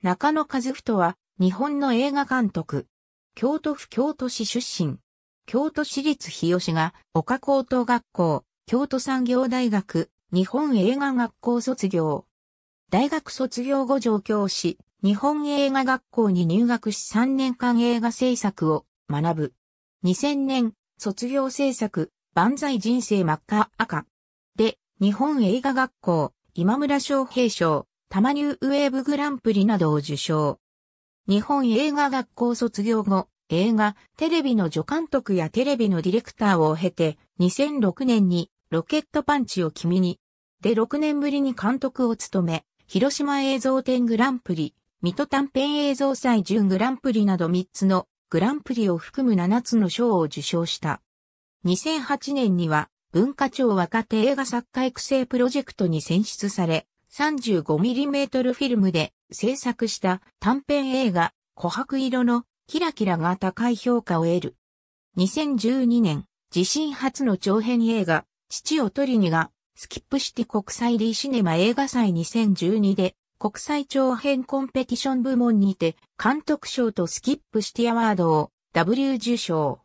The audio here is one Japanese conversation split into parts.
中野和人は、日本の映画監督。京都府京都市出身。京都市立日吉が、岡高等学校、京都産業大学、日本映画学校卒業。大学卒業後上京し、日本映画学校に入学し3年間映画制作を学ぶ。2000年、卒業制作、万歳人生真っ赤赤。で、日本映画学校、今村昌平賞、タマニューウェーブグランプリなどを受賞。日本映画学校卒業後、映画、テレビの助監督やテレビのディレクターを経て、2006年にロケットパンチを君に、で6年ぶりに監督を務め、広島映像展グランプリ、水戸短編映像祭準グランプリなど3つのグランプリを含む7つの賞を受賞した。2008年には文化庁若手映画作家育成プロジェクトに選出され、35mm フィルムで制作した短編映画、琥珀色のキラキラが高い評価を得る。2012年、自身初の長編映画、父を取りにが、スキップシティ国際リーシネマ映画祭2012で、国際長編コンペティション部門にて、監督賞とスキップシティアワードを W 受賞。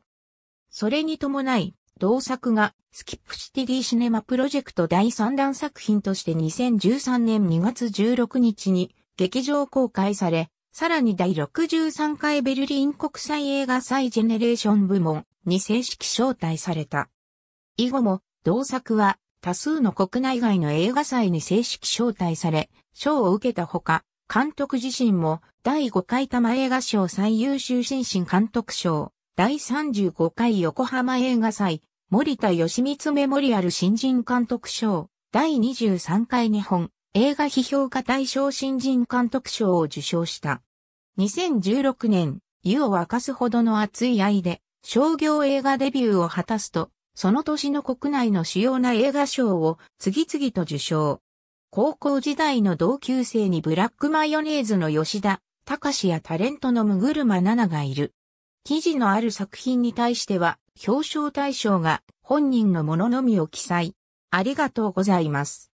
それに伴い、同作がスキップシティディシネマプロジェクト第3弾作品として2013年2月16日に劇場公開され、さらに第63回ベルリン国際映画祭ジェネレーション部門に正式招待された。以後も、同作は多数の国内外の映画祭に正式招待され、賞を受けたほか、監督自身も第5回多摩映画賞最優秀新進監督賞、第35回横浜映画祭森田義光メモリアル新人監督賞、第23回日本映画批評家大賞新人監督賞を受賞した。2016年、湯を沸かすほどの熱い愛で、商業映画デビューを果たすと、その年の国内の主要な映画賞を次々と受賞。高校時代の同級生にブラックマヨネーズの吉田、隆やタレントのむぐるまなながいる。記事のある作品に対しては、表彰対象が本人のもののみを記載。ありがとうございます。